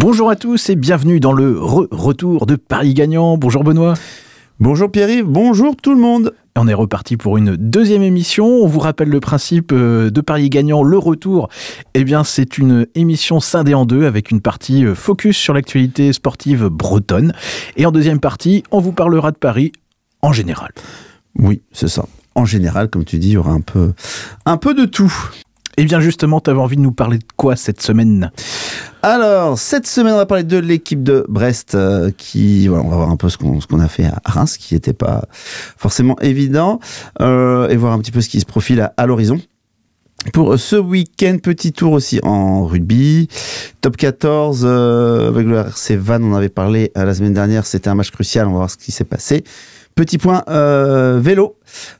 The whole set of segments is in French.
Bonjour à tous et bienvenue dans le retour de Paris Gagnant. Bonjour Benoît. Bonjour Pierre-Yves, bonjour tout le monde. On est reparti pour une deuxième émission. On vous rappelle le principe euh, de Paris gagnant, le retour. Eh bien, c'est une émission scindée en deux avec une partie euh, focus sur l'actualité sportive bretonne. Et en deuxième partie, on vous parlera de Paris en général. Oui, c'est ça. En général, comme tu dis, il y aura un peu, un peu de tout. Et eh bien justement, tu avais envie de nous parler de quoi cette semaine alors, cette semaine, on va parler de l'équipe de Brest euh, qui, on va voir un peu ce qu'on a fait à Reims, qui n'était pas forcément évident, euh, et voir un petit peu ce qui se profile à, l'horizon. Pour ce week-end, petit tour aussi en rugby. Top 14, euh, avec le RC Van, on avait parlé la semaine dernière, c'était un match crucial, on va voir ce qui s'est passé. Petit point euh, vélo,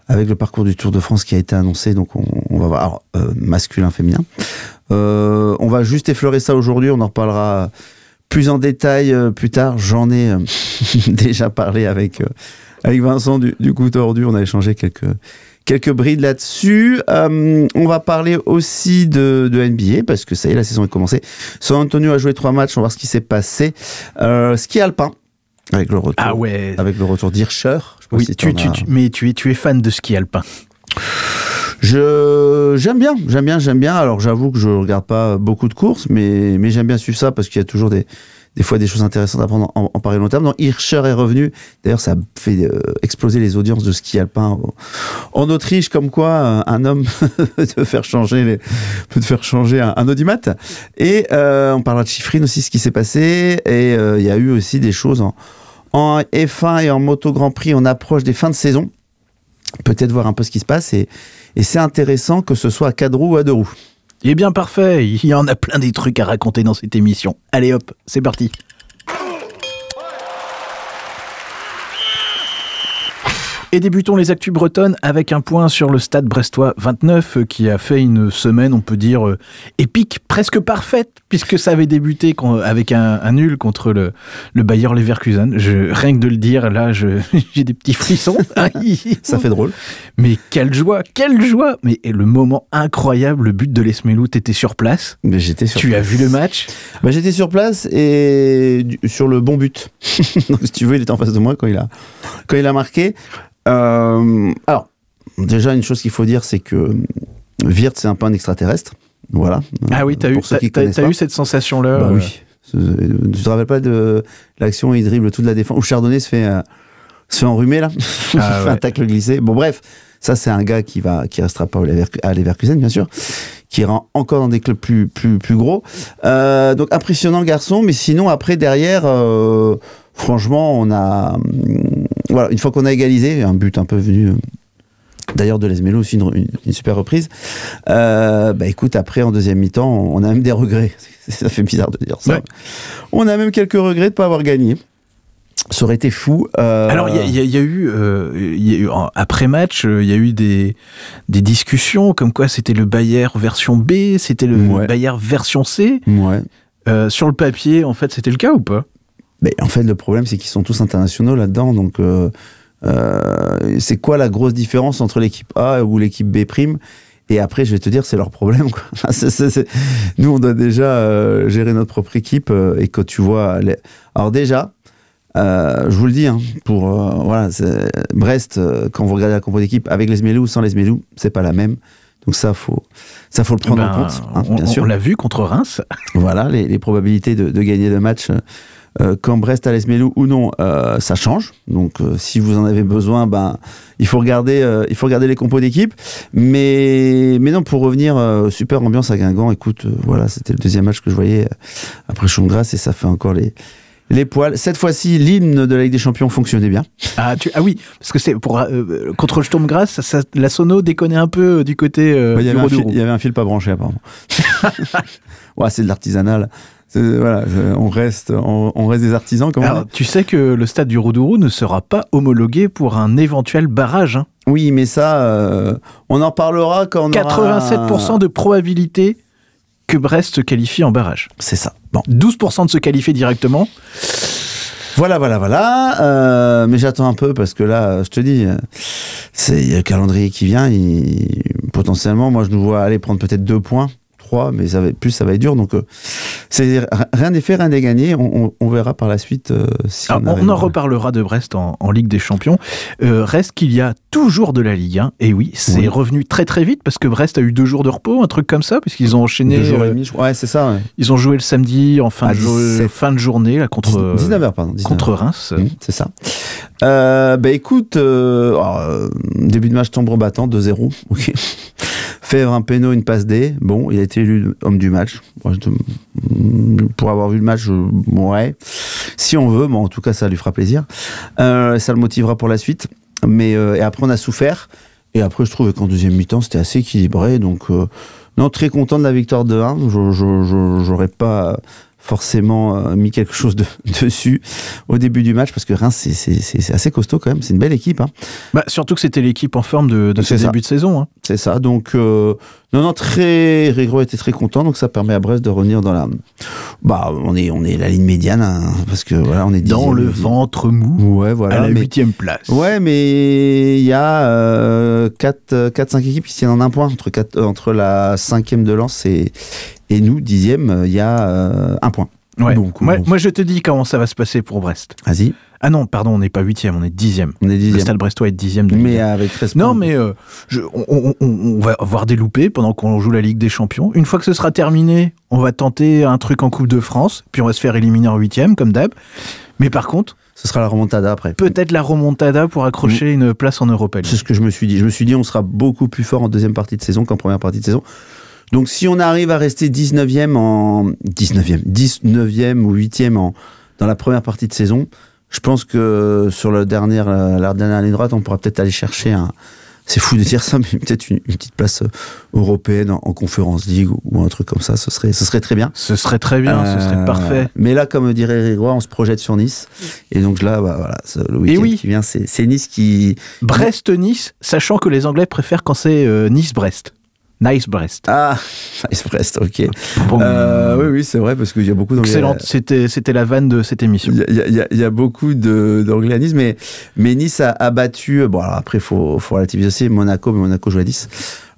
avec le parcours du Tour de France qui a été annoncé, donc on, va voir euh, masculin, féminin. Euh, on va juste effleurer ça aujourd'hui, on en reparlera plus en détail plus tard. J'en ai déjà parlé avec, avec Vincent du, du coup tordu, on a échangé quelques, quelques brides là-dessus. on va parler aussi de, NBA parce que ça y est, la saison est commencée. San Antonio a joué trois matchs, on va voir ce qui s'est passé. Euh, ski alpin. Avec le retour. Ah ouais. Avec le retour d'Hirscher. mais tu es, tu es fan de ski alpin. Je j'aime bien, j'aime bien, j'aime bien. Alors j'avoue que je regarde pas beaucoup de courses, mais mais j'aime bien suivre ça parce qu'il y a toujours des des fois des choses intéressantes à apprendre en, en long terme. donc Hirscher est revenu. D'ailleurs, ça fait euh, exploser les audiences de ski alpin en Autriche, comme quoi euh, un homme peut faire changer peut faire changer un, audimat. Et euh, on parlera de Chiffrine aussi, ce qui s'est passé. Et il y a eu aussi des choses en en F1 et en Moto Grand Prix, on approche des fins de saison. Peut-être voir un peu ce qui se passe et, c'est intéressant que ce soit à quatre roues ou à deux roues. Eh bien parfait, il y en a plein des trucs à raconter dans cette émission. Allez hop, c'est parti. Et débutons les actus bretonnes avec un point sur le stade brestois 29 euh, qui a fait une semaine, on peut dire, euh, épique, presque parfaite, puisque ça avait débuté avec un, nul contre le, le Bayer Leverkusen. Je, rien que de le dire, là, j'ai des petits frissons. ça fait drôle. Mais quelle joie, quelle joie Mais et le moment incroyable, le but de l'Esmelou, t'étais sur place. Tu as vu le match bah, J'étais sur place et sur le bon but. si tu veux, il était en face de moi quand il a, quand il a marqué. Euh, alors, déjà, une chose qu'il faut dire, c'est que virte euh, c'est un peu un extraterrestre. Voilà. Ah oui, t'as euh, eu, eu cette sensation-là bah oui. Tu te rappelles pas de l'action où il dribble toute la défense Où Chardonnay se fait, enrhumer, se fait là ah Il fait Un tacle glissé. Bon, bref. Ça, c'est un gars qui va, qui restera pas à Leverkusen, bien sûr, qui ira encore dans des clubs plus, plus, plus gros. Euh, donc impressionnant garçon, mais sinon après derrière, euh, franchement, on a, hum, voilà, une fois qu'on a égalisé, un but un peu venu. D'ailleurs, de Lesmelo aussi, une, super reprise. Euh, bah écoute, après, en deuxième mi-temps, on a même des regrets. Ça fait bizarre de dire ça. On a même quelques regrets de ne pas avoir gagné ça aurait été fou. Euh, alors, il y, a eu, après match, il y a eu des, discussions comme quoi c'était le Bayern version B, c'était le Bayer version C. Euh, sur le papier, en fait, c'était le cas ou pas Mais En fait, le problème, c'est qu'ils sont tous internationaux là-dedans. Donc, euh, c'est quoi la grosse différence entre l'équipe A ou l'équipe B prime et après, je vais te dire, c'est leur problème. Nous, on doit déjà gérer notre propre équipe. et quand tu vois... Alors déjà, euh, je vous le dis, hein, pour euh, voilà, Brest, euh, quand vous regardez la compo d'équipe avec les Méloux ou sans les Melou, c'est pas la même. Donc ça, faut ça faut le prendre en ben, compte. Hein, on, bien sûr. on l'a vu contre Reims. voilà, les, les probabilités de, de, gagner le match. quand Brest a les Méloux ou non, ça change. Donc, si vous en avez besoin, ben, il faut regarder, il faut regarder les compos d'équipe. Mais, mais non, pour revenir, super ambiance à Guingamp. Écoute, voilà, c'était le deuxième match que je voyais après Chongras et ça fait encore les, les poils. Cette fois-ci, l'hymne de la Ligue des Champions fonctionnait bien. Ah, tu, ah oui, parce que c'est pour euh, euh, contre le tombe grâce, la sono déconnait un peu euh, du côté. Il y avait un fil pas branché apparemment. ouais, c'est de l'artisanal. Voilà, on reste, on, reste des artisans. quand même. tu sais que le stade du Roudourou ne sera pas homologué pour un éventuel barrage. Hein. Oui, mais ça, on en parlera quand on 87% aura de probabilité que Brest se qualifie en barrage. C'est ça. Bon, 12% de se qualifier directement. Voilà, voilà, voilà. Euh, mais j'attends un peu parce que là, je te dis, c'est le calendrier qui vient. potentiellement, moi, je nous vois aller prendre peut-être deux points, trois, mais ça plus ça va être dur. Donc, euh, c'est rien n'est fait, rien n'est gagné. On, verra par la suite euh, si ah, on, en reparlera de Brest en, Ligue des Champions. Euh, reste qu'il y a toujours de la Ligue 1. Et oui, c'est revenu très très vite parce que Brest a eu deux jours de repos, un truc comme ça, puisqu'ils ont enchaîné. Deux et euh, demi, Ouais, c'est ça. Ils ont joué le samedi en fin, de, journée là, contre, 19 pardon, contre Reims. Mmh, c'est ça. Euh, bah écoute, oh, début de match en battant, 2-0. Ok. Fèvre, un péno, une passe D. Bon, il a été élu homme du match. Pour avoir vu le match, ouais. Si on veut, mais en tout cas, ça lui fera plaisir. Euh, ça le motivera pour la suite. Mais euh, et après, on a souffert. Et après, je trouve qu'en deuxième mi-temps, c'était assez équilibré. Donc, euh, non, très content de la victoire de 1. J'aurais pas forcément euh, mis quelque chose de, dessus au début du match parce que Reims, c'est assez costaud quand même. C'est une belle équipe. Hein. Bah, surtout que c'était l'équipe en forme de, de ce début de saison. Hein. C'est ça. Donc, euh, non, non, très. Régro était très content, donc ça permet à Brest de revenir dans la. Bah, on est, on est la ligne médiane, hein, parce que voilà, on est. Dans le ventre mou. Ouais, voilà. À la huitième place. Ouais, mais il y a euh, quatre 4-5 euh, équipes qui tiennent en un point entre, euh, entre la cinquième de Lens et, et nous, dixième, il y a un point. Ouais. moi, moi, je te dis comment ça va se passer pour Brest. Vas-y. Ah non, pardon, on n'est pas huitième, on est dixième. On est dixième. Le Stade Brestois est dixième. mais avec Non, mais euh, on, va avoir des loupés pendant qu'on joue la Ligue des Champions. Une fois que ce sera terminé, on va tenter un truc en Coupe de France, puis on va se faire éliminer en huitième, comme d'hab. Mais par contre, ce sera la remontada après. Peut-être la remontada pour accrocher mm. une place en Europe. C'est ce que je me suis dit. Je me suis dit, on sera beaucoup plus fort en deuxième partie de saison qu'en première partie de saison. Donc si on arrive à rester 19e en 19e, 19e ou 8e en dans la première partie de saison, je pense que sur la dernière, la dernière ligne droite, on pourra peut-être aller chercher un. C'est fou de dire ça, mais peut-être une, petite place euh, européenne en, conférence Ligue ou un truc comme ça, ce serait, ce serait très bien. Ce serait très bien, ce serait euh, parfait. Mais là, comme dirait Grégoire, on se projette sur Nice. Et donc là, bah, voilà, le week-end oui. qui vient, c'est Nice qui. Brest-Nice, sachant que les Anglais préfèrent quand c'est euh, Nice-Brest. Nice Brest. Ah, Nice Brest, ok. Euh, oui, oui, c'est vrai, parce qu'il y a beaucoup d'anglais. c'était, c'était la vanne de cette émission. Il y, y a, beaucoup d'organismes mais, mais Nice a, abattu... battu. Euh, bon, alors après, il faut, faut relativiser aussi Monaco, mais Monaco joue à 10.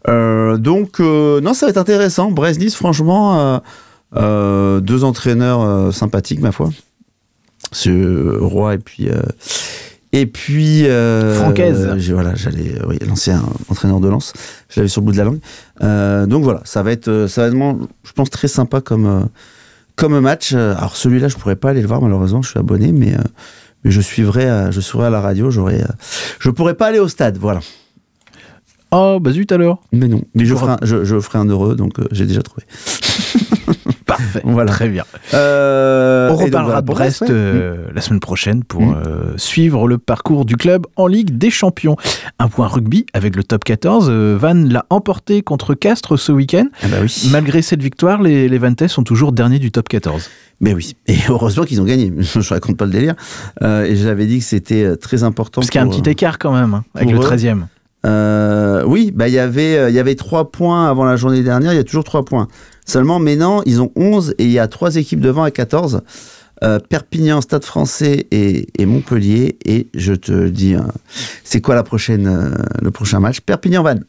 Euh, donc, non, ça va être intéressant. Brest-Nice, franchement, deux entraîneurs sympathiques, ma foi. Ce Roi et puis et puis. Euh, Francaise. voilà, j'allais euh, oui, l'ancien entraîneur de lance. Je l'avais sur le bout de la langue. Euh, donc voilà, ça va être, euh, ça va je pense, très sympa comme, euh, comme match. Alors celui-là, je pourrais pas aller le voir, malheureusement, je suis abonné, mais, mais je suivrai, à, je serai à la radio, J'aurais, je pourrais pas aller au stade, voilà. Oh, bah zut alors. Mais non, mais je ferai, je, je ferai un heureux, donc j'ai déjà trouvé. On Voilà. Très bien. Euh, on reparlera de Brest, euh, mm. la semaine prochaine pour mm. euh, suivre le parcours du club en Ligue des Champions. Un point rugby avec le top 14. Van l'a emporté contre Castres ce week-end. Ah bah Malgré cette victoire, les, les sont toujours derniers du top 14. Mais oui, et heureusement qu'ils ont gagné. Je ne raconte pas le délire. et j'avais dit que c'était très important. Parce qu'il y a un petit écart quand même hein, avec le 13e. oui, bah, il y avait trois points avant la journée dernière, il y a toujours trois points. Seulement, maintenant, ils ont 11 et il y a trois équipes devant à 14. Euh, Perpignan, Stade français et, et, Montpellier. Et je te dis, hein, c'est quoi la prochaine, euh, le prochain match Perpignan-Vannes,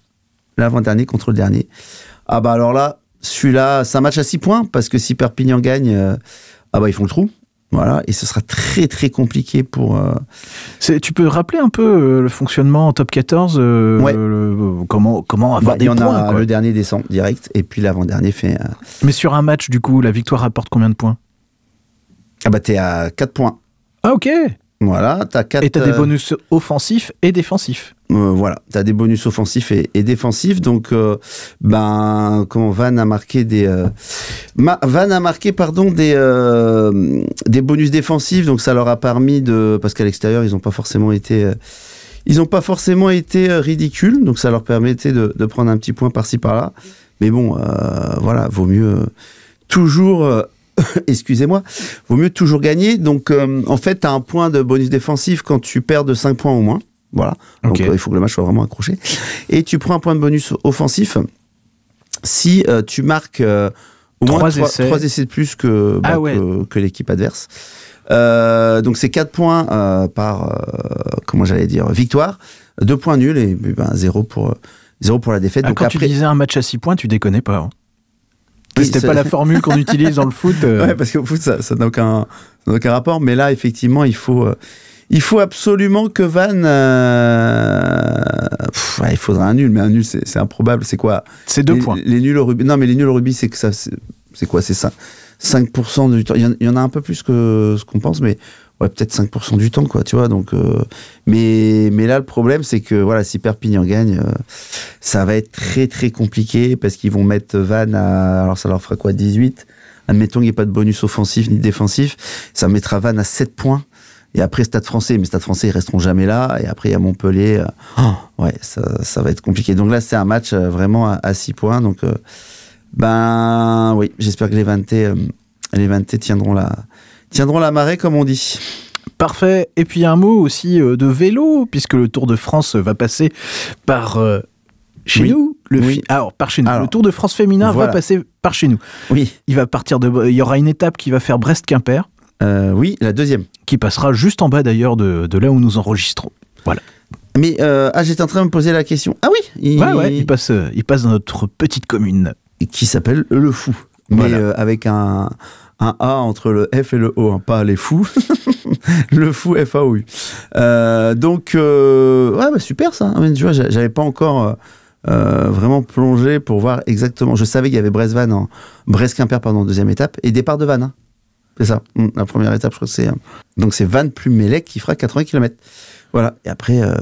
l'avant-dernier contre le dernier. Ah bah alors là, celui-là, c'est un match à 6 points, parce que si Perpignan gagne, euh, ah bah ils font le trou. Voilà, et ce sera très très compliqué pour. Euh, tu peux rappeler un peu euh, le fonctionnement en top 14 euh, Comment, comment avoir bah, des points a le dernier descend direct, et puis l'avant-dernier fait. Mais sur un match, du coup, la victoire apporte combien de points Ah bah t'es à 4 points. Ah ok Voilà, t'as 4. Et t'as des bonus offensifs et défensifs euh, voilà, tu as des bonus offensifs et, défensifs. Donc, euh, ben, comment Van a marqué des. Euh, Van a marqué, pardon, des, des bonus défensifs. Donc, ça leur a permis de. Parce qu'à l'extérieur, ils n'ont pas forcément été. ils pas forcément été ridicules, donc ça leur permettait de, prendre un petit point par-ci par-là. Mais bon, voilà, vaut mieux toujours excusez-moi, vaut mieux toujours gagner. Donc, en fait, tu as un point de bonus défensif quand tu perds de 5 points au moins. Voilà. Donc euh, il faut que le match soit vraiment accroché. Et tu prends un point de bonus offensif si euh, tu marques euh, au moins 3 essais. de plus que, bah, ah que, l'équipe adverse. donc c'est 4 points par, comment j'allais dire, victoire, deux points nuls et ben, 0, pour, pour la défaite. Ah, quand tu disais un match à 6 points, tu déconnais pas. Hein. C'était pas la formule qu'on utilise dans le foot. Oui, parce qu'au foot, ça n'a aucun, aucun, rapport. Mais là, effectivement, il faut, il faut absolument que Van. Euh, il faudrait un nul, mais un nul, c'est improbable. C'est quoi C'est deux points. Les nuls au rugby. Non, mais les nuls au rugby, c'est que ça. C'est quoi C'est ça 5% du temps. Il y, en, a un peu plus que ce qu'on pense, mais ouais, peut-être 5% du temps, quoi, tu vois. Donc, euh, mais, mais là, le problème, c'est que voilà, si Perpignan gagne, euh, ça va être très, très compliqué parce qu'ils vont mettre Van à. Alors, ça leur fera quoi 18 Admettons qu'il n'y ait pas de bonus offensif ni défensif. Ça mettra Van à 7 points. Et après, Stade français, mais Stade français, ils resteront jamais là. Et après, il y a Montpellier. Euh, oh, ouais, ça, va être compliqué. Donc là, c'est un match euh, vraiment à 6 points. Donc, euh, ben oui, j'espère que les 20 T les tiendront la, tiendront la marée, comme on dit. Parfait. Et puis un mot aussi de vélo, puisque le Tour de France va passer par chez nous. Le Alors, par chez nous. le Tour de France féminin va passer par chez nous. Oui. Il va partir de. Il y aura une étape qui va faire Brest-Quimper. Euh, oui, la deuxième. Qui passera juste en bas d'ailleurs de, là où nous enregistrons. Voilà. Mais euh, ah, j'étais en train de me poser la question. Ah oui il... passe, euh, il passe dans notre petite commune. Qui s'appelle Le Fou. Mais avec un, un, A entre le F et le O, hein, pas les fous. le Fou, f a u donc, ouais, bah, super ça. Ah, tu vois, j'avais pas encore. vraiment plongé pour voir exactement. Je savais qu'il y avait brest van Brest-Quimper, pendant deuxième étape, et départ de Vannes. Hein. C'est ça. Mm, la première étape, je crois c'est. Euh, donc c'est Van plus qui fera 80 km. Voilà. Et après, euh,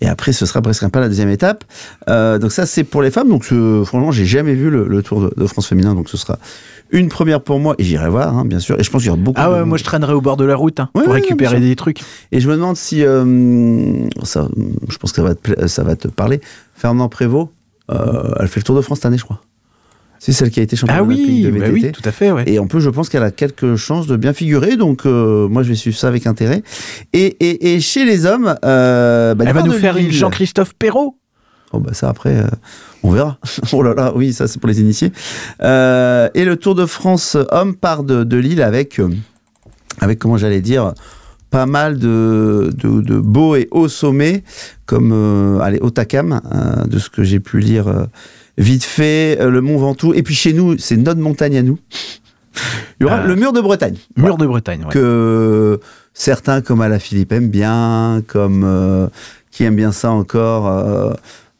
et après, ce sera presque pas la deuxième étape. Euh, donc ça, c'est pour les femmes. Donc franchement, j'ai jamais vu le, Tour de, France féminin. Donc ce sera une première pour moi. Et j'irai voir, hein, bien sûr. Et je pense qu'il y aura beaucoup. Ah ouais, moi je traînerai au bord de la route hein, pour récupérer des trucs. Et je me demande si je pense que ça va te, ça va te parler. Fernand Prévost, elle fait le Tour de France cette année, je crois. C'est celle qui a été championne ah oui, de bah VTT. oui, tout à fait. Et en plus, je pense qu'elle a quelques chances de bien figurer. Donc, euh, moi, je vais suivre ça avec intérêt. Et, et, et chez les hommes, euh, bah, elle va nous faire une Jean-Christophe Perrault. Oh bah ça après, euh, on verra. oh là là, oui, ça c'est pour les initiés. et le Tour de France homme part de, de Lille avec, avec comment j'allais dire, pas mal de, de, beaux et hauts sommets, comme allez, Otakam, de ce que j'ai pu lire vite fait, euh, le Mont Ventoux. Et puis chez nous, c'est notre montagne à nous. Il y aura euh, le mur de Bretagne. Mur de Bretagne, Que euh, certains, comme Alaphilippe aiment bien, comme qui aiment bien ça encore.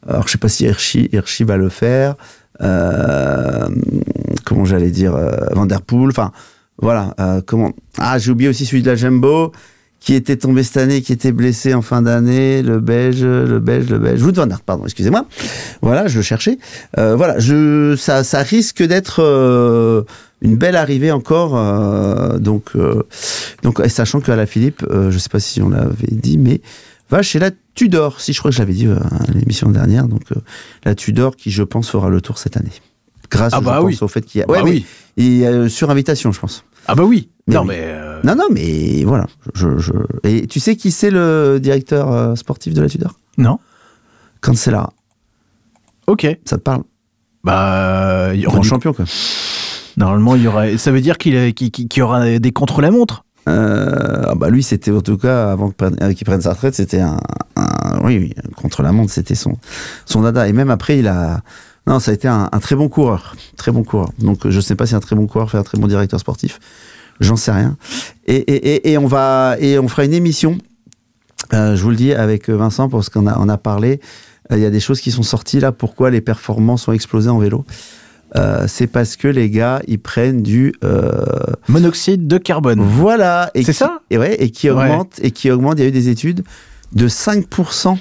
alors, je sais pas si Hirschi, va le faire. comment j'allais dire Vanderpool. Enfin, voilà. comment Ah, j'ai oublié aussi celui de la Jumbo qui était tombé cette année, qui était blessé en fin d'année, le Belge, le Belge, le Belge, Vous van pardon, excusez-moi. Voilà, je le cherchais. Euh, voilà, je, ça, ça risque d'être euh, une belle arrivée encore. Euh, donc, donc, sachant sachant qu'à la Philippe, je sais pas si on l'avait dit, mais va chez la Tudor. Si je crois que je l'avais dit à l'émission dernière, donc la Tudor qui, je pense, fera le tour cette année. Grâce, ah bah oui. au fait qu'il y a, bah ouais, oui. et, sur invitation, je pense. Ah bah oui. non mais euh, non, non, mais voilà. Et tu sais qui c'est le directeur euh, sportif de la Tudor Non. Quand là. Ok. Ça te parle Bah, il euh, y aura un champion quoi. Normalement, il y aura. Ça veut dire qu'il y aura des contre-la-montre. Ah bah lui, c'était en tout cas avant qu'il prenne sa retraite, c'était un, oui, contre la montre, c'était son son dada. Et même après, il a non, ça a été un, très bon coureur, très bon coureur. Donc je sais pas si un très bon coureur fait un très bon directeur sportif, j'en sais rien. Et, on va et on fera une émission. Euh, je vous le dis avec euh, Vincent parce qu'on a on a parlé. Euh, il y a des choses qui sont sorties là. Pourquoi les performances ont explosé en vélo c'est parce que les gars, ils prennent du monoxyde de carbone. Voilà. C'est ça. Et ouais, et qui augmente, et qui augmente. Il y a eu des études de 5%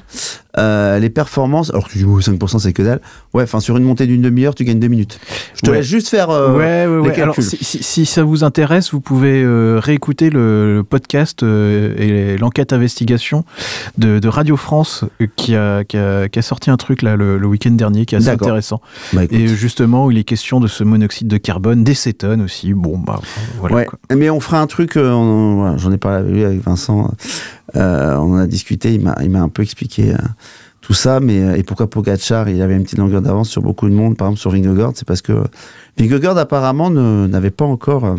euh, les performances. Alors tu dis, 5% c'est que dalle. Ouais, enfin sur une montée d'une demi-heure, tu gagnes deux minutes. Je te laisse juste faire euh, ouais, ouais, si, ça vous intéresse, vous pouvez euh, réécouter le, podcast et l'enquête investigation de, Radio France qui a, sorti un truc là le, week-end dernier qui est assez intéressant. Bah, et justement, où il est question de ce monoxyde de carbone, des cétones aussi. Bon, bah voilà. Mais on fera un truc, j'en ai parlé avec Vincent euh, on en a discuté, il m'a un peu expliqué euh, tout ça, mais euh, et pourquoi Pogachar, il avait une petite longueur d'avance sur beaucoup de monde, par exemple sur Vingegaard, c'est parce que Vingegaard apparemment n'avait pas encore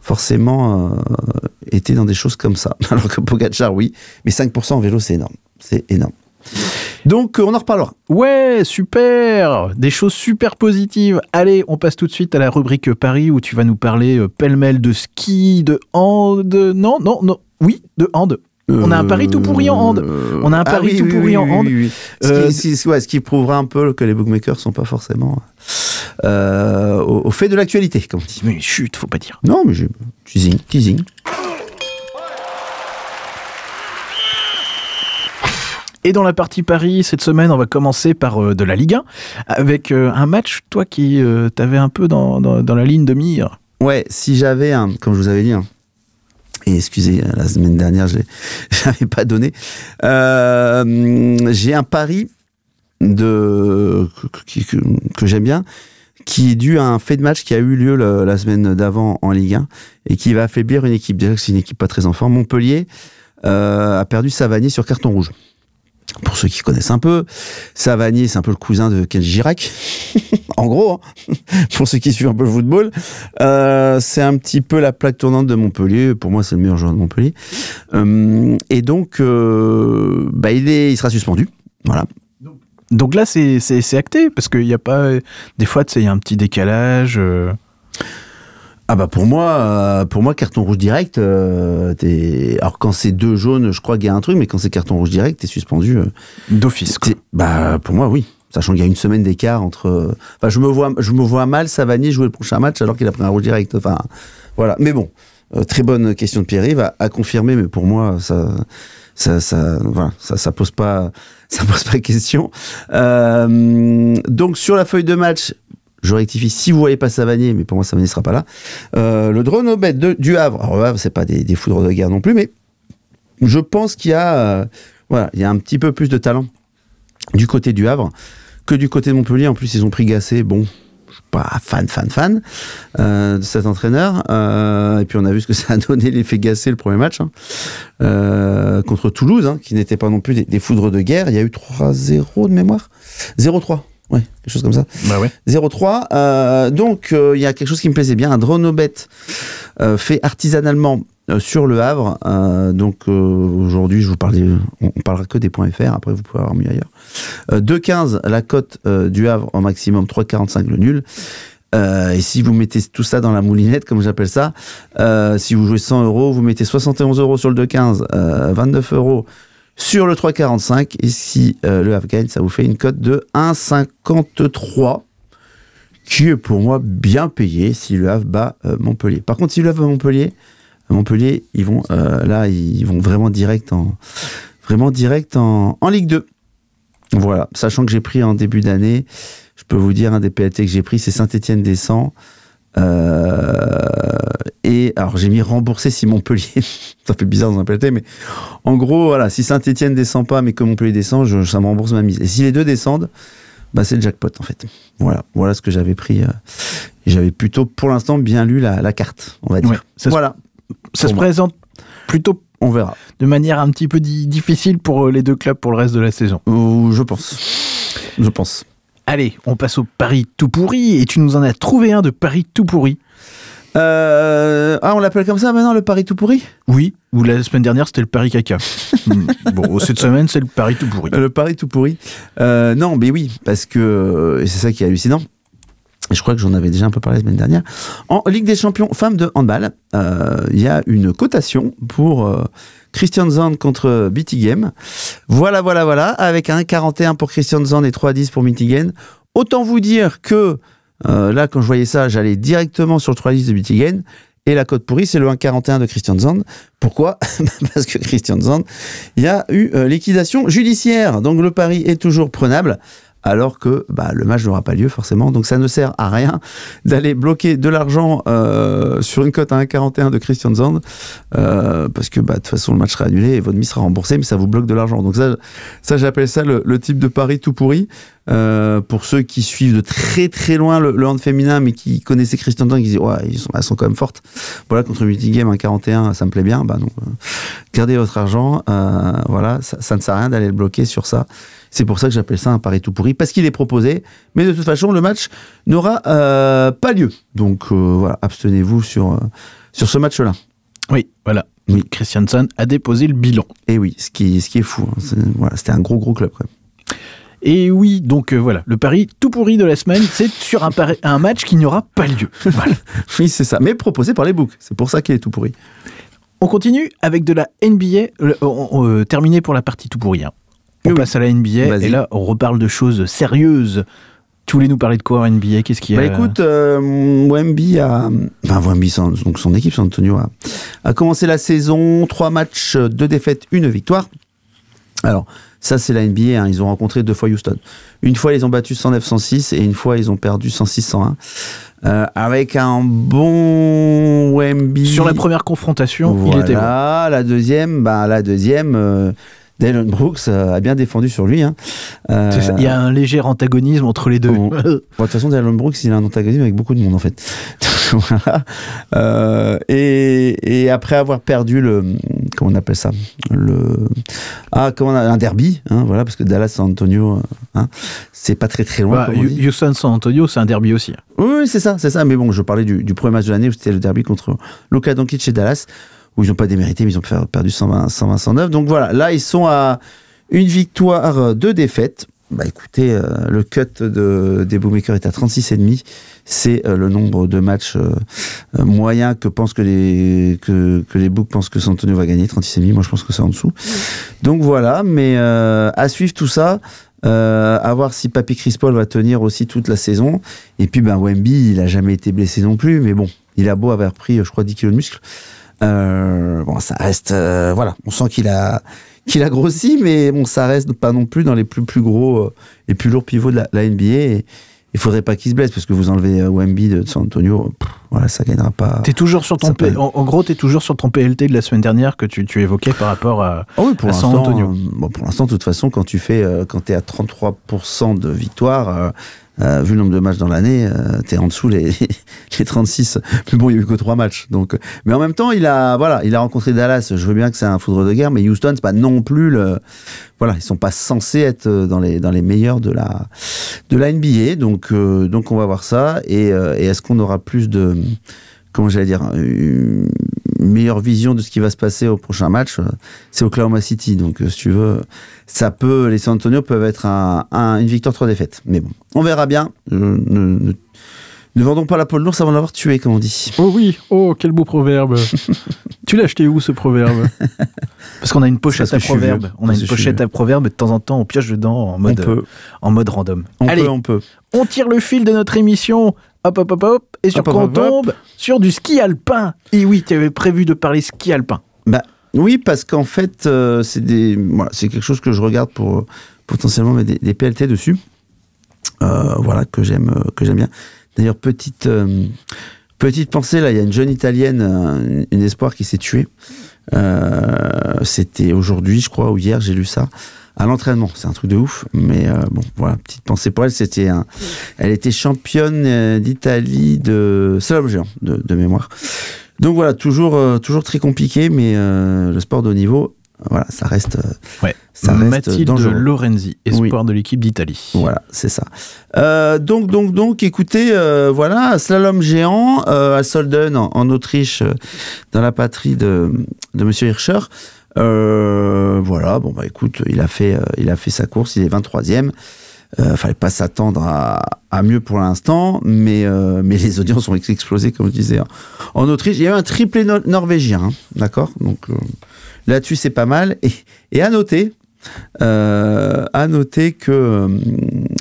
forcément été dans des choses comme ça, alors que Pogachar, oui, mais 5% en vélo, c'est énorme, c'est énorme. Donc on en reparlera. Ouais, super Des choses super positives. Allez, on passe tout de suite à la rubrique Paris où tu vas nous parler pêle-mêle de ski, de hand. Non, non, non. Oui, de hand. Euh, on a un pari tout pourri en hand. Euh, on a un pari tout pourri en hand. ce, qui, prouvera un peu que les bookmakers sont pas forcément euh, au, fait de l'actualité, comme dit. Mais chut, faut pas dire. Non, mais je... teasing, Et dans la partie Paris, cette semaine, on va commencer par de la Ligue 1, avec un match, toi qui t'avais un peu dans, dans la ligne de mire. Ouais, si j'avais un, comme je vous avais dit, un excusez, euh, la semaine dernière, je n'avais pas donné. Euh, j'ai un pari de, que, j'aime bien, qui est dû à un fait de match qui a eu lieu la semaine d'avant en Ligue 1 et qui va affaiblir une équipe. Déjà que c'est une équipe pas très en forme. Montpellier euh, a perdu Savanier sur carton rouge pour ceux qui connaissent un peu. Savanier, c'est un peu le cousin de Ken Girac, en gros, hein. pour ceux qui suivent un peu le football. Euh, c'est un petit peu la plaque tournante de Montpellier. Pour moi, c'est le meilleur joueur de Montpellier. Euh, et donc, euh, bah, il, est, il sera suspendu. Voilà. Donc là, c'est acté, parce qu'il n'y a pas. Des fois, il y a un petit décalage ah bah pour moi, euh, pour moi carton rouge direct. Euh, alors quand c'est deux jaunes, je crois qu'il y a un truc, mais quand c'est carton rouge direct, t'es suspendu euh. D'office, d'office. Bah pour moi oui, sachant qu'il y a une semaine d'écart entre. Enfin je me vois, je me vois mal Savani jouer le prochain match alors qu'il a pris un rouge direct. Enfin voilà, mais bon, très bonne question de Pierre-Yves à, confirmer, mais pour moi ça, ça, ça, voilà, ça, pose pas, ça pose pas question. donc sur la feuille de match, je rectifie, si vous voyez pas Savanier, mais pour moi Savanier sera pas là, euh, le drone bête de, du Havre. Alors le Havre, c'est pas des, foudres de guerre non plus, mais je pense qu'il y a, euh, voilà, il y a un petit peu plus de talent du côté du Havre que du côté de Montpellier. En plus, ils ont pris Gassé, bon, je suis pas fan, fan, fan euh, de cet entraîneur. et puis on a vu ce que ça a donné l'effet Gassé le premier match hein. contre Toulouse, hein, qui n'était pas non plus des foudres de guerre. Il y a eu 3-0 de mémoire, 0-3. Ouais, quelque chose comme ça. Bah ouais. 03. Euh, donc, euh, il y a quelque chose qui me plaisait bien, un drone au euh, fait artisanalement euh, sur le Havre. donc, aujourd'hui, je vous parlais, on, parlera que des points .fr, après vous pouvez avoir mieux ailleurs. 2,15 la cote du Havre au maximum, 3,45 le nul. et si vous mettez tout ça dans la moulinette, comme j'appelle ça, si vous jouez 100 euros, vous mettez 71 euros sur le 2,15, euh, 29 euros sur le 3,45. Et si euh, le half ça vous fait une cote de 1,53 qui est pour moi bien payé si le Havre bat euh, Montpellier. Par contre, si le Havre bat Montpellier, Montpellier, ils vont euh, là, ils vont vraiment direct en vraiment direct en, Ligue 2. Voilà, sachant que j'ai pris en début d'année, je peux vous dire un des PAT que j'ai pris, c'est Saint-Étienne descend. Euh, et alors j'ai mis rembourser si Montpellier, ça fait bizarre dans un mais en gros, voilà, si Saint-Etienne descend pas, mais que Montpellier descend, ça me rembourse ma mise. Et si les deux descendent, bah, c'est le jackpot en fait. Voilà, voilà ce que j'avais pris. Euh, j'avais plutôt, pour l'instant, bien lu la, carte, on va dire. ça voilà. Se, ça se présente plutôt. On verra. De manière un petit peu difficile pour euh, les deux clubs pour le reste de la saison. je pense. Je pense. Allez, on passe au Paris tout pourri et tu nous en as trouvé un de Paris tout pourri. Euh, ah, on l'appelle comme ça maintenant, le Paris tout pourri Oui, ou la semaine dernière, c'était le Paris caca. Hmm. bon, cette semaine, c'est le Paris tout pourri. Le Paris tout pourri. Euh, non, mais oui, parce que, euh, c'est ça qui est hallucinant, je crois que j'en avais déjà un peu parlé la semaine dernière. En Ligue des Champions femmes de handball, euh, il y a une cotation pour euh, Christian Zand contre Game. Voilà, voilà, voilà, avec un 41 pour Christian Zand et 3,10 10 pour Game. Autant vous dire que euh, là, quand je voyais ça, j'allais directement sur le 3 10 de Game. Et la cote pourrie, c'est le 1,41 de Christian Zand. Pourquoi Parce que Christian Zand, il y a eu liquidation judiciaire. Donc le pari est toujours prenable alors que bah, le match n'aura pas lieu forcément. Donc ça ne sert à rien d'aller bloquer de l'argent euh, sur une cote à 1,41 de Christian Zand, euh, parce que bah, de toute façon le match sera annulé et votre mise sera remboursée, mais ça vous bloque de l'argent. Donc ça, ça j'appelle ça le, type de pari tout pourri. Euh, pour ceux qui suivent de très très loin le, hand féminin, mais qui connaissaient Christian Zand, qui disaient ouais, ils sont, elles sont quand même fortes. Voilà contre à 1,41, ça me plaît bien. Bah gardez votre argent. voilà, ça, ça ne sert à rien d'aller le bloquer sur ça. C'est pour ça que j'appelle ça un pari tout pourri, parce qu'il est proposé, mais de toute façon, le match n'aura euh, pas lieu. Donc euh, voilà, abstenez-vous sur, euh, sur ce match-là. Oui, voilà. Oui. Christiansen a déposé le bilan. Et eh oui, ce qui, ce qui est fou. Hein. c'était un gros, gros club quand Et oui, donc voilà, le pari tout pourri de la semaine, c'est sur un, un, match qui n'aura pas lieu. oui, c'est ça, mais proposé par les books. C'est pour ça qu'il est tout pourri. On continue avec de la NBA, terminé pour la partie tout pourri. Hein. On passe à la NBA et là on reparle de choses sérieuses. Tu voulais nous parler de quoi en NBA Qu'est-ce qu'il y a bah écoute, euh, Wemby a, Wemby son, donc son équipe, San Antonio a, commencé la saison trois matchs, deux défaites, une victoire. Alors ça c'est la NBA. Hein. ils ont rencontré deux fois Houston. Une fois ils ont battu 109-106 et une fois ils ont perdu 106-101. Euh, avec un bon Wemby. Sur la première confrontation, il était bon. La deuxième, bah, la deuxième, euh, Dylan Brooks euh, a bien défendu sur lui. Hein. Euh, il y a un léger antagonisme entre les deux. de toute façon, Dylan Brooks, il a un antagonisme avec beaucoup de monde en fait. Euh, et, après avoir perdu le comment on appelle ça le ah comment a, un derby hein, voilà parce que Dallas San Antonio hein, c'est pas très très loin bah, Houston San Antonio c'est un derby aussi oui, c'est ça c'est ça mais bon je parlais du, premier match de l'année où c'était le derby contre Luka Doncic chez Dallas où ils n'ont pas démérité, mais ils ont perdu 120, 109. Donc voilà, là, ils sont à une victoire, euh, deux défaites. Bah écoutez, euh, le cut des bookmakers est à 36,5. C'est euh, le nombre de matchs moyens que pensent que les, que, les books pensent que Santonio va gagner. 36,5, moi je pense que c'est en dessous. Donc voilà, mais à suivre tout ça. à voir si Papy Chris Paul va tenir aussi toute la saison. Et puis, ben, Wemby, il a jamais été blessé non plus, mais bon, il a beau avoir pris, je crois, 10 kilos de muscle. Euh, bon, ça reste, euh, voilà, on sent qu'il a, qu'il a grossi, mais bon, ça reste pas non plus dans les plus plus gros et euh, plus lourds pivots de la, NBA. il faudrait pas qu'il se blesse parce que vous enlevez euh, Wemby de San Antonio, voilà, ça gagnera pas. T'es toujours sur ton P... en, gros, tu es toujours sur ton PLT de la semaine dernière que tu, tu évoquais par rapport à, ah San Antonio. Bon, pour l'instant, de toute façon, quand tu fais, quand es à 33% de victoire, euh, vu le nombre de matchs dans l'année, euh, t'es en dessous les, les 36. Mais bon, il n'y a eu que trois matchs. Donc, euh, mais en même temps, il a, voilà, il a rencontré Dallas. Je veux bien que c'est un foudre de guerre, mais Houston, c'est pas non plus le, voilà, ils sont pas censés être euh, dans les, dans les meilleurs de la, de la NBA. Donc, donc on va voir ça. et est-ce qu'on aura plus de, comment j'allais dire, une meilleure vision de ce qui va se passer au prochain match, euh, c'est Oklahoma City. Donc, euh, si tu veux, ça peut, les San Antonio peuvent être une victoire, trois défaites. Mais bon, on verra bien. ne, vendons pas la peau de l'ours avant d'avoir l'avoir tué, comme on dit. Oh oui, oh quel beau proverbe. tu l'as acheté où ce proverbe Parce qu'on a une pochette à proverbe. On a une pochette à proverbe de temps en temps on pioche dedans en mode, en mode random. Allez, on peut. On tire le fil de notre émission hop, hop, et sur quoi on tombe Sur du ski alpin. Et oui, tu avais prévu de parler ski alpin. Bah, oui, parce qu'en fait, euh, c'est des, c'est quelque chose que je regarde pour euh, potentiellement mettre des, PLT dessus. Euh, voilà, que j'aime, que j'aime bien. D'ailleurs, petite, petite pensée, là, il y a une jeune italienne, une espoir qui s'est tuée. Euh, c'était aujourd'hui, je crois, ou hier, j'ai lu ça à l'entraînement. C'est un truc de ouf. Mais euh, bon, voilà, petite pensée pour elle. C'était un... Elle était championne euh, d'Italie de slalom géant, de, mémoire. Donc voilà, toujours, toujours très compliqué, mais le sport de haut niveau voilà, ça reste. Euh, ouais. Ça Mathilde Lorenzi, espoir de l'équipe d'Italie. Voilà, c'est ça. Euh, donc, donc, donc, écoutez, euh, voilà, slalom géant à Solden, en, Autriche, dans la patrie de, de Monsieur Hirscher. voilà, bon, bah écoute, il a fait, il a fait sa course, il est 23e. Euh, fallait pas s'attendre à, à, mieux pour l'instant, mais, mais les audiences ont explosé, comme je disais. Hein. En Autriche, il y a eu un triplé norvégien, hein, d'accord Donc, Là-dessus, c'est pas mal. Et, à noter, euh, à noter que euh,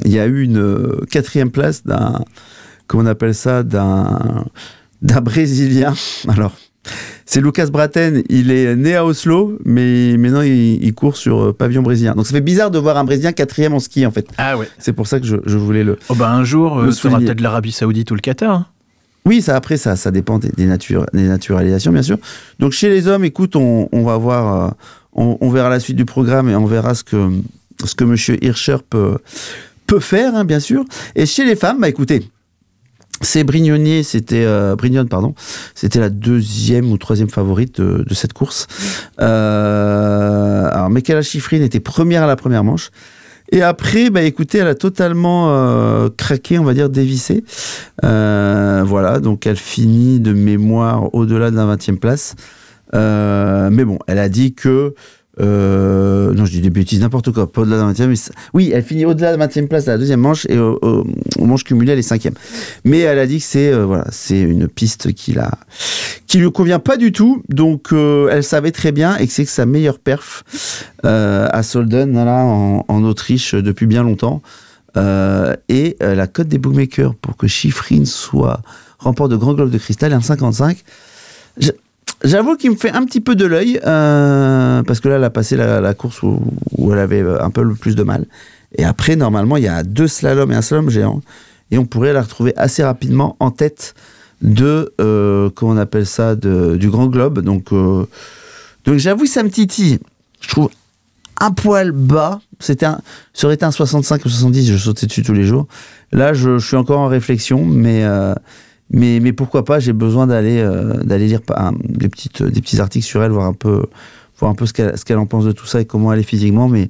il y a eu une euh, quatrième place d'un, comment on appelle ça, d'un d'un Brésilien. Alors, c'est Lucas Braten. Il est né à Oslo, mais maintenant il, court sur euh, pavillon brésilien. Donc ça fait bizarre de voir un Brésilien quatrième en ski en fait. Ah ouais. C'est pour ça que je, voulais le. Oh bah, un jour, ce sera peut-être l'Arabie Saoudite ou le Qatar. Hein. Oui, ça après, ça, ça dépend des, naturalisations, bien sûr. Donc chez les hommes, écoute, on, va voir, euh, on, verra la suite du programme et on verra ce que, ce que M. Hirscher peut, faire, hein, bien sûr. Et chez les femmes, bah écoutez, c'est Brignonnier, c'était euh, Brignonne, pardon, c'était la deuxième ou troisième favorite de, cette course. Euh, alors Michaela Schifrin était première à la première manche. Et après, bah écoutez, elle a totalement euh, craqué, on va dire, dévissé. Euh, voilà, donc elle finit de mémoire au-delà de la 20e place. Euh, mais bon, elle a dit que euh, non, je dis des bêtises, n'importe quoi. Pas au-delà de la 20 e Oui, elle finit au-delà de la 20 e place à la deuxième manche et au, manche cumulé, elle est Mais elle a dit que c'est euh, voilà, c'est une piste qui la, qui lui convient pas du tout. Donc, euh, elle savait très bien et que c'est que sa meilleure perf euh, à Solden, là, en, Autriche depuis bien longtemps. et la cote des bookmakers pour que Schifrin soit remporte de Grand Globe de Cristal est un 55. J'avoue qu'il me fait un petit peu de l'œil, euh, parce que là, elle a passé la, course où, elle avait euh, un peu le plus de mal. Et après, normalement, il y a deux slaloms et un slalom géant. Et on pourrait la retrouver assez rapidement en tête de, euh, comment on appelle ça, du Grand Globe. Donc, donc j'avoue, ça me titille. Je trouve un poil bas. C'était ça aurait été un 65 ou 70, je sautais dessus tous les jours. Là, je, suis encore en réflexion, mais, mais, mais pourquoi pas, j'ai besoin d'aller euh, d'aller lire des, petites, des petits articles sur elle, voir un peu, voir un peu ce qu'elle en pense de tout ça et comment elle est physiquement. Mais,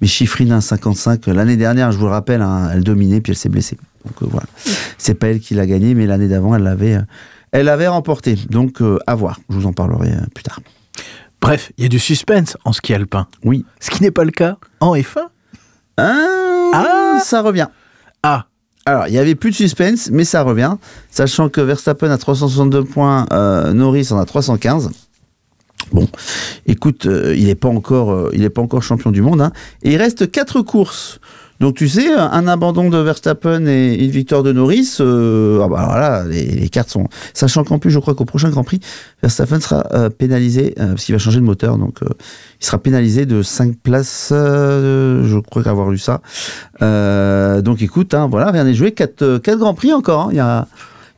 mais Chiffrine, 55, l'année dernière, je vous le rappelle, hein, elle dominait puis elle s'est blessée. Donc euh, voilà. C'est pas elle qui l'a gagné, mais l'année d'avant, elle l'avait euh, elle avait remporté. Donc à voir, je vous en parlerai plus tard. Bref, il y a du suspense en ski alpin. Oui. Ce qui n'est pas le cas en F1. Ah, ah ça revient. Ah, alors, il y avait plus de suspense, mais ça revient. Sachant que Verstappen a 362 points, euh, Norris en a 315. Bon, écoute, euh, il n'est pas encore, euh, pas encore champion du monde. Hein. Et il reste 4 courses. Donc tu sais, un abandon de Verstappen et une victoire de Norris, euh, ah bah voilà, les, cartes sont. Sachant qu'en plus, je crois qu'au prochain Grand Prix, Verstappen sera euh, pénalisé euh, parce qu'il va changer de moteur, donc il sera pénalisé de 5 places. je crois avoir lu ça. donc écoute, hein, voilà, rien n'est joué, 4 quatre, Grands Prix encore. Hein, il y a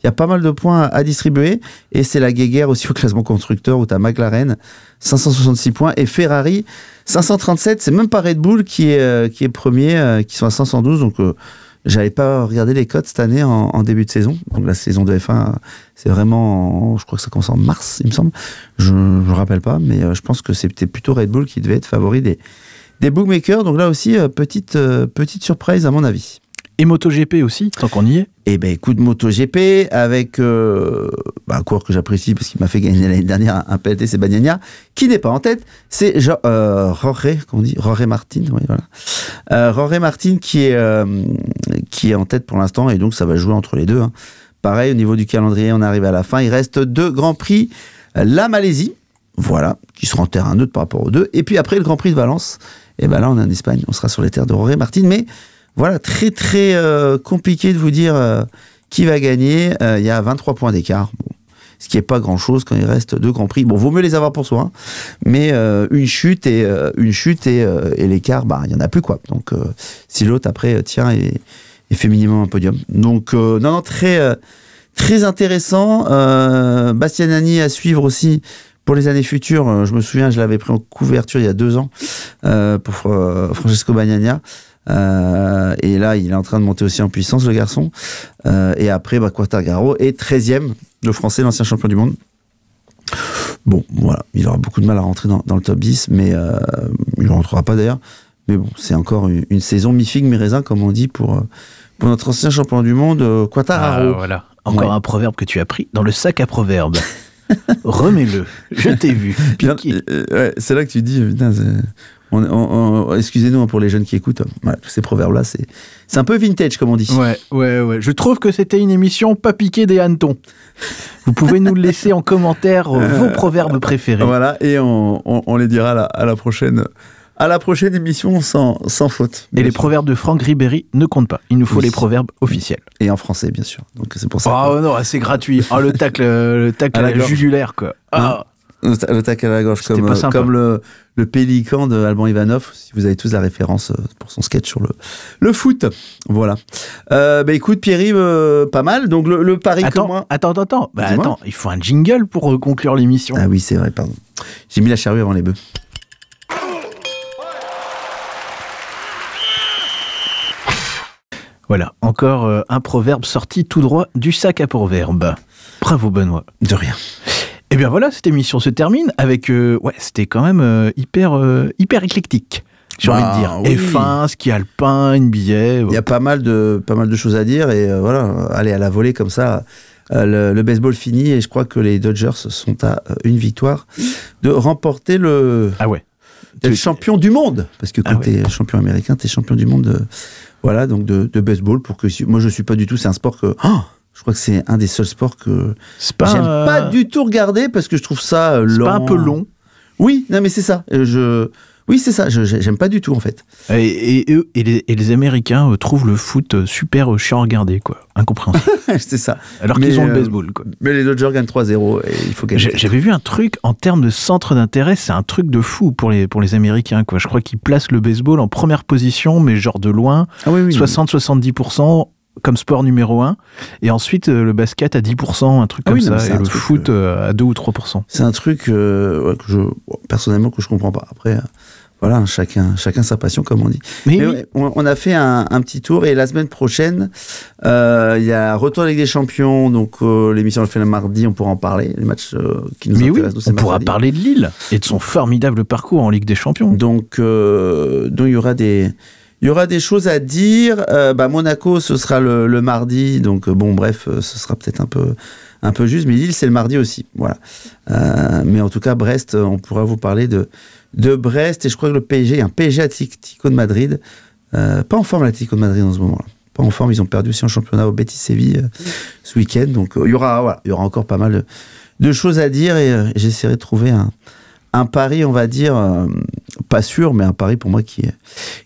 il y a pas mal de points à distribuer. Et c'est la guéguerre aussi au classement constructeur où tu as McLaren, 566 points, et Ferrari, 537. C'est même pas Red Bull qui est, euh, qui est premier, euh, qui sont à 512. Donc, euh, j'avais pas regardé les codes cette année en, début de saison. Donc la saison de F1, c'est vraiment, je crois que ça commence en mars, il me semble. Je ne rappelle pas, mais je pense que c'était plutôt Red Bull qui devait être favori des, des bookmakers. Donc là aussi, petite, petite surprise à mon avis. Et MotoGP aussi, tant qu'on y est Eh bien, écoute, MotoGP avec euh, bah, un coureur que j'apprécie parce qu'il m'a fait gagner l'année dernière un PLT, c'est Bagnagna, qui n'est pas en tête. C'est Roré, euh, comment dit Roré Martin, oui, voilà. Roré euh, Martin qui est, qui est en tête pour l'instant et donc ça va jouer entre les deux. Hein. Pareil, au niveau du calendrier, on arrive à la fin. Il reste deux grands prix. La Malaisie, voilà, qui sera en terre un autre par rapport aux deux. Et puis après, le Grand Prix de Valence. Et ben là, on est en Espagne, on sera sur les terres de Roré Martin. Mais voilà, très très euh, compliqué de vous dire euh, qui va gagner. Euh, il y a 23 points d'écart. ce qui n'est pas grand chose quand il reste deux grands prix. Bon, vaut mieux les avoir pour soi, hein. mais une chute et une chute et, l'écart, bah il y en a plus quoi. Donc si l'autre après tient et, et, fait minimum un podium. Donc non, non très très intéressant. Bastianani à suivre aussi pour les années futures. je me souviens, je l'avais pris en couverture il y a deux ans pour Francesco Bagnagna. Euh, et là, il est en train de monter aussi en puissance, le garçon. Euh, et après, bah, Quartararo est 13e, le français, l'ancien champion du monde. Bon, voilà, il aura beaucoup de mal à rentrer dans, le top 10, mais euh, il ne rentrera pas d'ailleurs. Mais bon, c'est encore une, saison mi fig mi-raisin, comme on dit, pour, pour notre ancien champion du monde, Quartararo. Ah, voilà, encore un proverbe que tu as pris dans le sac à proverbes. Remets-le, je t'ai vu. c'est là que tu dis, putain, Excusez-nous hein, pour les jeunes qui écoutent. ces proverbes-là, c'est un peu vintage, comme on dit. Ouais, ouais, ouais. Je trouve que c'était une émission pas piquée des hannetons. Vous pouvez nous laisser en commentaire euh, vos euh, proverbes préférés. Voilà, et on, les dira à la, prochaine. À la prochaine émission sans, faute. Et les proverbes de Franck Ribéry ne comptent pas. Il nous faut les proverbes officiels. Et en français, bien sûr. Donc c'est pour ça. Ah oh, non, c'est gratuit. Ah, le tacle, le jugulaire quoi. Ah. Hein euh, le la comme, comme le, pélican de Alban Ivanov, si vous avez tous la référence euh, pour son sketch sur le, foot. Voilà. Euh, bah écoute, Pierre-Yves, pas mal. Donc le, le pari attends, Attends, attends, bah, attends. Il faut un jingle pour conclure l'émission. Ah oui, c'est vrai, pardon. J'ai mis la charrue avant les bœufs. Voilà, encore un proverbe sorti tout droit du sac à proverbes. Bravo Benoît. De rien. Et eh bien voilà, cette émission se termine avec. Euh, ouais, c'était quand même euh, hyper, euh, hyper éclectique. J'ai envie de bah, dire. Oui. F1, ski alpin, NBA. Il y a pas mal, de, pas mal de choses à dire et voilà, allez à la volée comme ça. Le, baseball finit, et je crois que les Dodgers sont à une victoire de remporter le. Ah ouais. champion du monde. Parce que ah quand t'es champion américain, t'es champion du monde. De, voilà, donc de, baseball pour que. Moi, je suis pas du tout. C'est un sport que. Oh je crois que c'est un des seuls sports que j'aime pas euh, du tout regarder parce que je trouve ça euh, lent. Pas un peu long. Oui, non mais c'est ça. Euh, je oui, c'est ça, j'aime pas du tout en fait. Et, et, les, les, Américains trouvent le foot super chiant à regarder, quoi. Incompréhensible. c'est ça. Alors qu'ils ont le baseball, quoi. Mais les Dodgers gagnent 3-0 et il faut gagner. J'avais vu un truc en termes de centre d'intérêt, c'est un truc de fou pour les, pour les Américains, quoi. Je crois qu'ils placent le baseball en première position, mais genre de loin, 60-70%. Ah comme sport numéro un. Et ensuite, euh, le basket à 10%, un truc ah comme ça. Et le foot euh, euh, à 2 ou 3%. C'est un truc que je, personnellement que je comprends pas. Après, voilà, chacun, chacun sa passion, comme on dit. Mais, on, a fait un, petit tour. Et la semaine prochaine, il y a Retour avec des champions. Donc, l'émission, on le fait le mardi. On pourra en parler. Les matchs qui nous Mais Oui, on pourra parler de Lille et de son formidable parcours en Ligue des champions. Donc, donc il y aura des il y aura des choses à dire. Euh, bah, Monaco, ce sera le, mardi. Donc, euh, bon, bref, euh, ce sera peut-être un peu, un peu juste. Mais Lille, c'est le mardi aussi. Voilà. mais en tout cas, Brest, on pourra vous parler de, de Brest. Et je crois que le PSG, il y a un PSG Atlético de Madrid. pas en forme, l'Atlético de Madrid, en ce moment-là. Pas en forme. Ils ont perdu aussi en championnat au Betis Séville ce week-end. Donc, il, y aura, voilà, il y aura encore pas mal de, de choses à dire. Et j'essaierai de trouver un, un pari, on va dire pas sûr, mais un pari pour moi qui,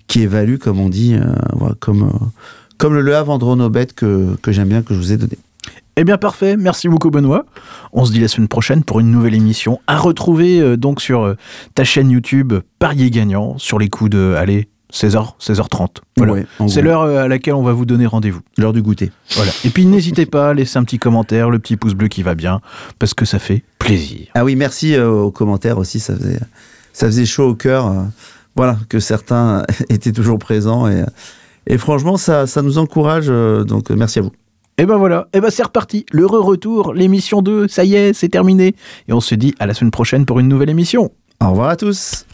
qui évalue, comme on dit, euh, comme, euh, comme le Le Havre Andronobet que, que j'aime bien, que je vous ai donné. Eh bien parfait, merci beaucoup Benoît. On se dit la semaine prochaine pour une nouvelle émission à retrouver euh, donc sur ta chaîne YouTube Parier Gagnant sur les coups de allez 16h, 16h30. Voilà. c'est l'heure à laquelle on va vous donner rendez-vous. L'heure du goûter. Voilà. Et puis n'hésitez pas à laisser un petit commentaire, le petit pouce bleu qui va bien, parce que ça fait plaisir. Ah oui, merci aux commentaires aussi, ça faisait, ça faisait chaud au cœur, euh, voilà, que certains étaient toujours présents. Et, euh, franchement, ça, nous encourage. Euh, donc, merci à vous. Et ben voilà, et ben c'est reparti, l'heureux retour, l'émission 2, ça y est, c'est terminé. Et on se dit à la semaine prochaine pour une nouvelle émission. Au revoir à tous.